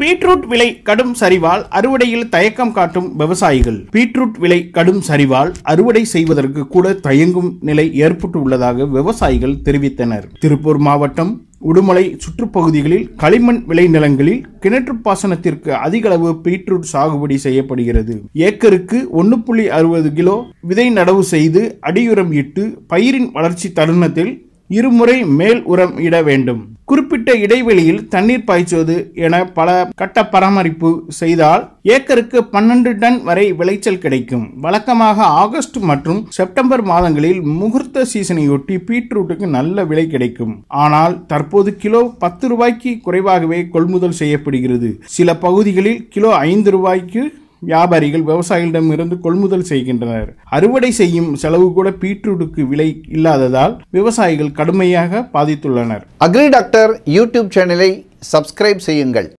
beetroot விலை கடும் சரிவால் அறுவடையில் தயக்கம் காட்டும் விவசாயிகள் பீட்ரூட் விலை கடும் சரிவால் அறுவடை செய்வதற்கு கூட தயங்கும் நிலை ஏற்பட்டு உள்ளதாக விவசாயிகள் தெரிவித்தனர் திருப்பூர் மாவட்டம் உடுமலை சுற்றுப்பகுதிகளில் களிமண் விளை நிலங்களில் கிணற்று பாசனத்திற்கு அதிக அளவு பீட்ரூட் சாகுபடி செய்யப்படுகிறது ஏக்கருக்கு ஒன்று புள்ளி அறுபது கிலோ விதை நடவு செய்து அடியுரம் இட்டு பயிரின் வளர்ச்சி தருணத்தில் இருமுறை மேல் உரம் இட வேண்டும் குறிப்பிட்ட இடைவெளியில் தண்ணீர் பாய்ச்சுவது என பல கட்ட பராமரிப்பு செய்தால் ஏக்கருக்கு பன்னெண்டு டன் வரை விளைச்சல் கிடைக்கும் வழக்கமாக ஆகஸ்ட் மற்றும் செப்டம்பர் மாதங்களில் முகூர்த்த சீசனையொட்டி பீட்ரூட்டுக்கு நல்ல விலை கிடைக்கும் ஆனால் தற்போது கிலோ பத்து ரூபாய்க்கு குறைவாகவே கொள்முதல் செய்யப்படுகிறது சில பகுதிகளில் கிலோ ஐந்து ரூபாய்க்கு வியாபாரிகள் விவசாயிகளிடம் இருந்து கொள்முதல் செய்கின்றனர் அறுவடை செய்யும் செலவு கூட பீட்ரூட்டுக்கு விலை இல்லாததால் விவசாயிகள் கடுமையாக பாதித்துள்ளனர் அக்ரி டாக்டர் யூடியூப் சேனலை சப்ஸ்கிரைப் செய்யுங்கள்